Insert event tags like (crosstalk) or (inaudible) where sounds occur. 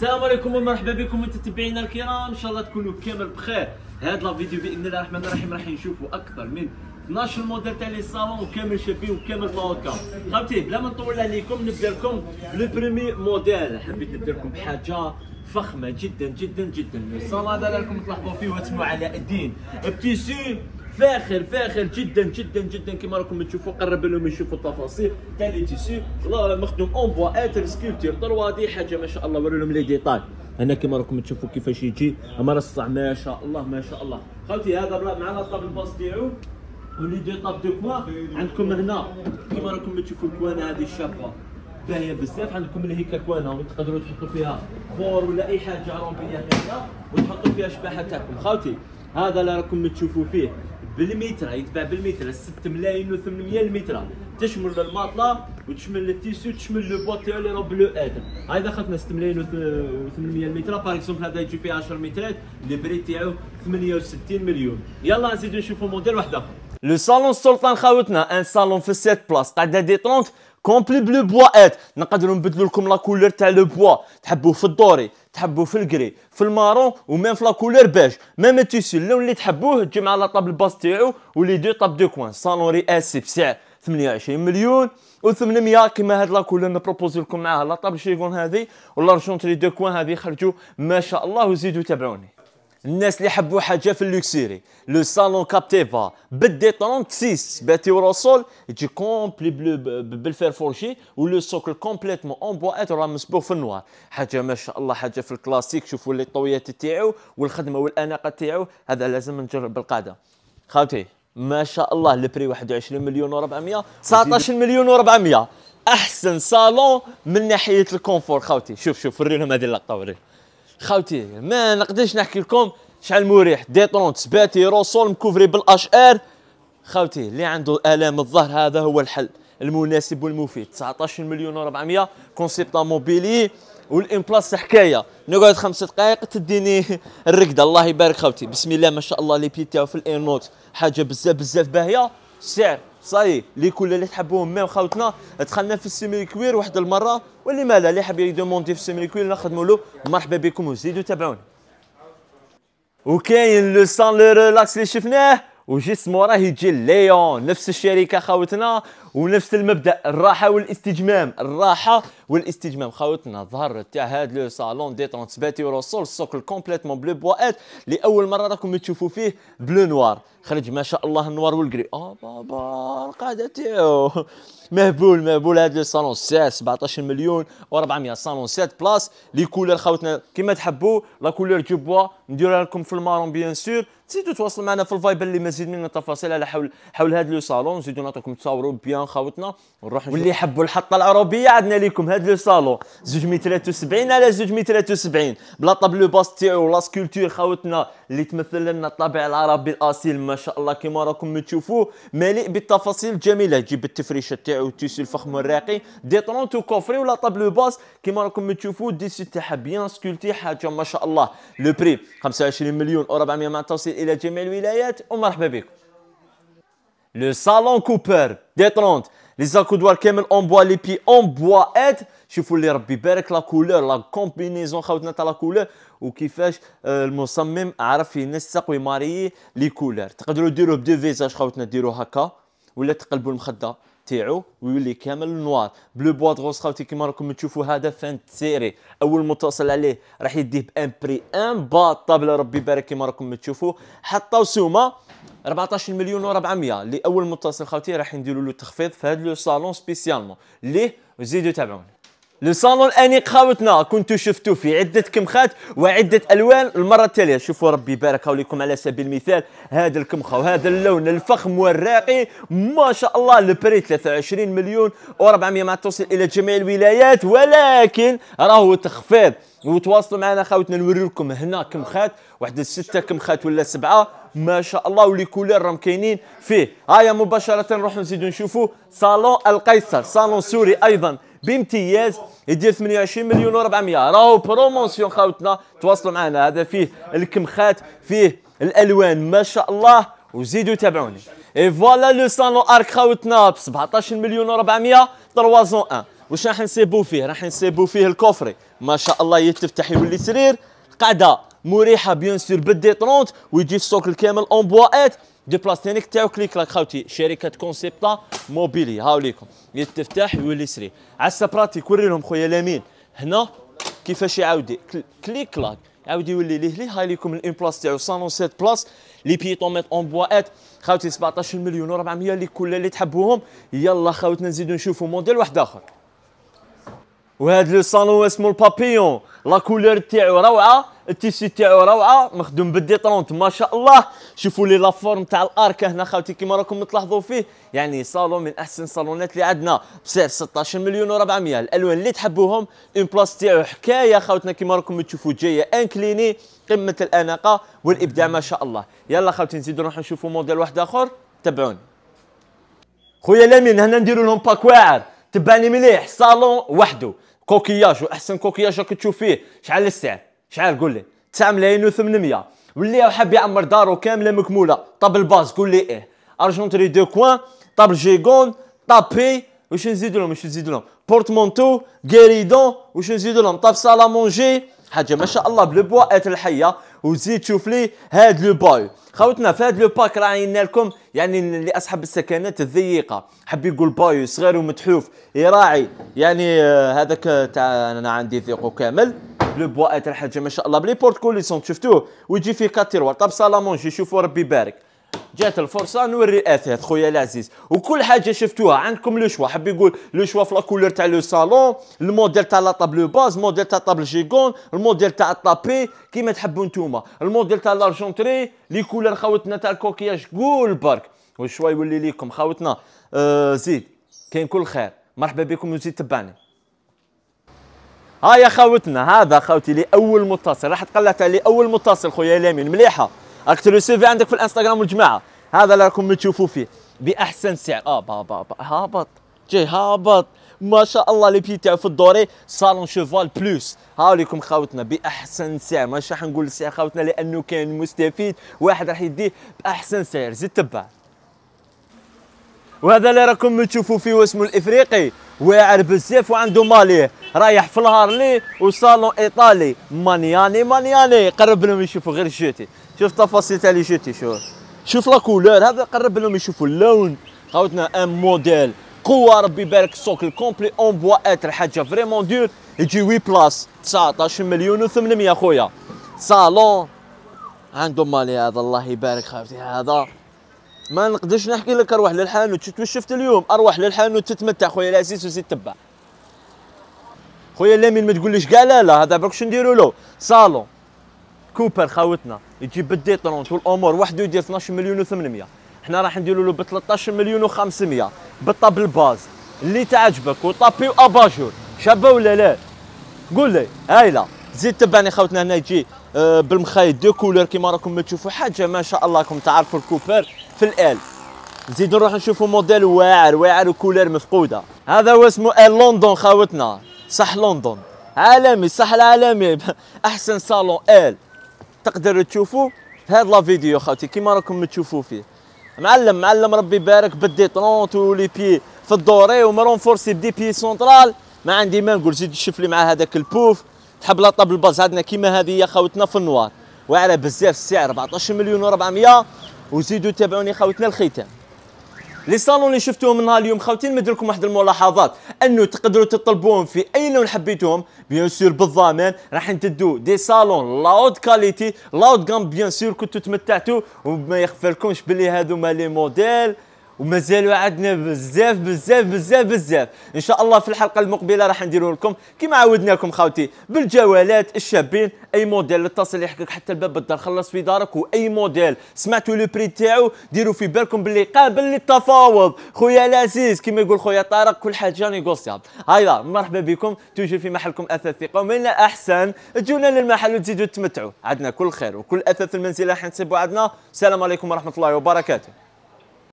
السلام عليكم ومرحبا بكم متابعينا الكرام ان شاء الله تكونوا كامل بخير هاد لا فيديو باذن الله الرحمن الرحيم راح نشوفوا اكثر من 12 موديل تاع لي صالون وكامل شافيه وكامل ماركه خاوتي بلا ما نطول عليكم نبدا لكم لو بريمي موديل حبيت نبدا لكم بحاجه فخمه جدا جدا جدا الصالون هذا راكم تلاحظوا فيه وتسمعوا علاء الدين بتيسي فاخر فاخر جدا جدا جدا كما راكم تشوفوا قرب لهم يشوفوا التفاصيل تاع لي تيسي مخدوم اون بوا اتر سكيبتير طروا دي حاجه ما شاء الله وري لهم لي ديتاي طيب، هنا كما راكم تشوفوا كيفاش يجي مرصع ما شاء الله ما شاء الله خاوتي هذا معنا الطاب الباص تاعو ولي دي طاب دو كوا عندكم هنا كما راكم تشوفوا الكوانه هذه الشابه باهيه بزاف عندكم اللي هي كوانا وتقدروا تحطوا فيها خور ولا اي حاجه رومبيه خفيفه وتحطوا فيها شباحه تاعكم خاوتي هذا اللي راكم تشوفوا فيه بالمتر يتباع بالمتر 6 ملايين و800 متر تشمل الماطله وتشمل التيسو تشمل لو بوتيول راه بلو ادم هاي دخلتنا 6 ملايين و800 متر باغ اكزومبل هذا يجي فيه 10 مترات لي بري تاعو 68 مليون يلا نزيدو نشوفو موديل واحد اخر لو صالون السلطان خاوتنا ان صالون في 7 بلاص قاعده دي 30 كومبلي بلو ات نقدروا نبدلوا لكم لا كولور تاع لو بوا تحبوا في الدوري تحبوا في الكري في المارون ومام في لا كولور باج مام التيسيو اللون اللي تحبوه تجي مع لا طابل تاعو ولي دو طاب دو كوان صالون رئاسي بسعر 28 مليون و800 كيما هاد لا كولور نبروبوزي لكم معاها لا طاب شيغون هذه ولا رجونت لي دو كوان هذه خرجوا ما شاء الله وزيدوا تابعوني الناس اللي حبوا حاجه في اللوكسيري لو سالون كابتيفا بدي 36 باتي ورسول تجي كومبلي بلو بالفير فورجي ولو سوكل كومبليتمون اون ات راه مسبوغ في النوار حاجه ما شاء الله حاجه في الكلاسيك شوفوا لي طويات تاعو والخدمه والاناقه تاعو هذا لازم نجرب بالقاعده خاوتي ما شاء الله البري 21 مليون و400 19 مليون و400 احسن صالون من ناحيه الكونفور خاوتي شوف شوف ورينهم هذه اللقطه ورينهم خاوتي ما نقدرش نحكي لكم شحال مريح ديترونت سباتي روسول مكوفري بالاش ار خاوتي اللي عنده الام الظهر هذا هو الحل المناسب والمفيد 19 مليون و400 كونسيبت موبيلي والان بلاس حكايه نقعد خمس دقائق تديني (laughs) الرقده الله يبارك خاوتي بسم الله ما شاء الله لي بيتي تاعو في الانوت حاجه بزاف بزاف باهيه السعر صاي لي كل اللي تحبوهم ميم خاوتنا دخلنا في السيمي كوير واحد المره واللي مالا اللي حاب يدوموندي في السيمي كوير نخدموا له مرحبا بكم وزيدوا تابعونا وكاين لو سان لو ريلاكس اللي شفناه وجسمه راه يجي ليون نفس الشركه خاوتنا ونفس المبدا الراحه والاستجمام الراحه والاستجمام خاوتنا ظهر تاع هذا لو صالون ديتونت سباتي ورسول السوق كومبليتمون بلو بوات لاول مره راكم تشوفوا فيه بلو نوار خرج ما شاء الله النوار والكري اه بابا القاعده تاعو مهبول مهبول هذا لو صالون 17 مليون و400 صالون 7 بلاس لي كولور خاوتنا كيما تحبوا لا كولور دو بوا نديرها لكم في المارون بيان سور تزيدوا تواصلوا معنا في الفايبر اللي مزيد من التفاصيل على حول حول هذا لو صالون نزيدوا نعطيكم تصاوروا بيان خاوتنا ونروح واللي يحبوا الحطه العربيه عندنا لكم هذا لو صالون 273 على 273 بلا طابلو باس تاعو ولا سكولتور خاوتنا اللي تمثل لنا الطابع العربي الاصيل ما شاء الله كما راكم تشوفوا مليء بالتفاصيل الجميله جيب التفريشه تاعو التيسو الفخم الراقي ديترونت كوفري ولا طابلو باس كما راكم تشوفوا سي تاعها بيان سكولتي حاجه ما شاء الله لو بري 25 مليون و400 مع التوصيل الى جميع الولايات ومرحبا بكم لو صالون كوبر ديترونت لي زاكودوار كامل اون بوا لي بي اون بوا اد شوفوا اللي ربي يبارك لا كولور لا كومبينيزون خاوتنا تاع لا كولور وكيفاش المصمم عرف ينسق ويماري لي كولور تقدروا ديروه بدو فيزاج خاوتنا ديروه هكا ولا تقلبوا المخده تاعو ويولي كامل نوار بلو بوادغوس خاوتي كيما راكم تشوفوا هذا فان سيري اول متصل عليه راح يديه بان بري ان با الطابله ربي يبارك كيما راكم تشوفوا حطوا سومه 14 مليون و400 لاول متصل خاوتي راح نديروا له تخفيض في هذا لو سالون سبيسيالمون ليه وزيدوا تابعونا لو صالون اني قهوتنا كنتو شفتو في عده كمخات وعده الوان المره التاليه شوفوا ربي يبارك لكم على سبيل المثال هذا الكمخه وهذا اللون الفخم والراقي ما شاء الله البري 23 مليون و400 مع توصل الى جميع الولايات ولكن راهو تخفيض وتواصلوا معنا خاوتنا نوري لكم هنا كمخات واحد سته كمخات ولا سبعه ما شاء الله ولي كولير راهم كاينين فيه هيا مباشره نروحوا نزيدوا نشوفوا صالون القيصر صالون سوري ايضا بامتياز يدير 28 مليون و400 راهو بروموسيون خاوتنا تواصلوا معنا هذا فيه الكمخات فيه الالوان ما شاء الله وزيدوا تابعوني اي فوالا لو صالون ارك خاوتنا ب 17 مليون و400 طروازون 1 واش راح نسيبو فيه راح نسيبو فيه الكوفري ما شاء الله يتفتح يولي سرير قاعده مريحه بيان سور 30 ويجي السوكل كامل اون ات تانيك تاعو كليك لاك خاوتي شركه كونسيبتا موبيلي هاو ليكم يتفتح يولي سري عسى براتيك وري لهم خويا لامين هنا كيفاش يعاود كليك كلاك يعاود يولي ليه ليه هاي ليكم الان بلاص تاعو سيت بلاص لي بيتون ميت اون ات خاوتي 17 مليون و400 اللي كل اللي تحبوهم يلا خاوتنا نزيدو نشوفو موديل واحد اخر وهذا لو صالون اسمه البابيون لا كولور تاعو روعه التيسي تاعو روعه مخدوم بالدي 30 ما شاء الله شوفوا لي لافورم تاع الارك هنا خاوتي كيما راكم تلاحظوا فيه يعني صالون من احسن صالونات اللي عندنا بسعر 16 مليون و400 الالوان اللي تحبوهم اون بلاص تاعو حكايه خاوتنا كيما راكم تشوفوا جايه انكليني قمه الاناقه والابداع ما شاء الله يلا خاوتي نزيدوا نروحوا نشوفوا موديل واحد اخر تبعوني خويا لامين هنا نديروا لهم باك واعر تبعني مليح صالون وحده كوكياج واحسن كوكياج راك تشوف فيه شحال السعر شحال قول لي 9 ملايين و800 واللي حاب يعمر دارو كامله مكموله طاب الباز قول لي ايه ارجونتري دو كوان طاب جيغون طابي واش نزيد لهم واش نزيد لهم بورتمونتو غيريدون واش نزيد لهم طاب سالا مونجي حاجه ما شاء الله بلو بوا ات آية الحيه وزيد تشوف لي هاد لو باي خوتنا في هاد لو باك راه لكم يعني لاصحاب السكنات الضيقه حب يقول باي صغير ومتحوف يراعي يعني آه، هذاك تاع انا عندي ذيقو كامل لو بوا تاع حاجة ما شاء الله بلي بورت كوليسون شفتوه ويجي فيه كاتيروار طب سالامونجي شوفوا ربي يبارك جات الفرصه نوري اثاث خويا العزيز وكل حاجه شفتوها عندكم لو شوا حاب يقول لو شوا في لاكولور تاع لو صالون الموديل تاع لا طابلو باز الموديل تاع طابل جيكون الموديل تاع الطابي كيما تحبوا نتوما الموديل تاع لارجونتري لي كولور خاوتنا تاع الكوكياج قول برك والشوا يولي ليكم خاوتنا آه زيد كاين كل خير مرحبا بكم وزيد تبعني ها يا خاوتنا هذا خاوتي لاول متصل راح تقلعت لي اول متصل خويا اليمين مليحه راك تلوسيفي عندك في الانستغرام والجماعه هذا اللي راكم تشوفوا فيه باحسن سعر اه با با هابط جاي هابط ما شاء الله لي بيتي تاعو في الدوري صالون شيفال بلوس هاوليكم خاوتنا باحسن سعر ماشي راح نقول السعر خاوتنا لانه كان مستفيد واحد راح يديه باحسن سعر زيد تبع وهذا اللي راكم تشوفوا فيه اسمه الافريقي واعر بزاف وعنده ماليه رايح في الهارلي وصالون ايطالي مانياني مانياني قرب لهم يشوفوا غير جوتي شوف تفاصيل تاع لي جوتي شوف شوف لا كولور هذا قرب لهم يشوفوا اللون خاوتنا ان موديل قوه ربي يبارك سوكل كومبلي اون بوا اتر حاجه فريمون دور يجي وي بلاس 19 مليون و800 خويا صالون عنده مالي هذا الله يبارك خاوتي هذا ما نقدرش نحكي لك اروح للحانوت شفت اليوم اروح للحانوت تتمتع خويا العزيز وزيد تبع خويا لامين ما تقوليش كاع لا لا هذا برك واش نديرو له صالون كوبر خاوتنا يجيب طرونت والامور وحده يدير 12 مليون و800 حنا راح نديرو له ب 13 مليون و500 بالطاب الباز اللي تعجبك وطابي واباجور شابه ولا لا قول لي هايله زيد تبعني خاوتنا هنا يجي آه، بالمخايط دو كولور كيما راكم تشوفوا حاجه ما شاء الله راكم تعرفوا الكوبر في الال نزيد نروح نشوفوا موديل واعر واعر وكولير مفقوده هذا هو اسمه ال لندن خاوتنا صح لندن عالمي صح العالمي (laughs) احسن صالون ال تقدروا تشوفوا في هذا لا فيديو خاوتي كيما راكم تشوفوا فيه معلم معلم ربي يبارك بدي طرونت ولي بي في الدوري ومرون فورسي بدي بي سونترال ما عندي ما نقول زيد شوف لي مع هذاك البوف تحب لا طابل الباز عندنا كيما هذه يا خاوتنا في النوار واعره بزاف السعر 14 مليون و400 وزيدوا تابعوني خاوتنا الختام لي صالون اللي شفتوهم نهار اليوم خاوتي نمد لكم واحد الملاحظات انه تقدروا تطلبوهم في اي لون حبيتوهم بيان سور بالضمان راح نتدو دي صالون لاود كاليتي لاود غام بيان سور كنتو تمتعتو وما يخفى لكمش باللي هذوما لي موديل ومازالوا عندنا بزاف بزاف بزاف بزاف ان شاء الله في الحلقه المقبله راح نديروا لكم كما عودناكم خاوتي بالجوالات الشابين اي موديل اتصل يحكيك حتى الباب الدار خلص في دارك واي موديل سمعتوا لو بري تاعو ديروا في بالكم باللي قابل للتفاوض خويا العزيز كما يقول خويا طارق كل حاجه نيغوسيابل هايلا مرحبا بكم توجد في محلكم اثاث ثقه ومن احسن تجونا للمحل وتزيدوا تمتعوا عندنا كل خير وكل اثاث المنزل راح نسيبوا عندنا السلام عليكم ورحمه الله وبركاته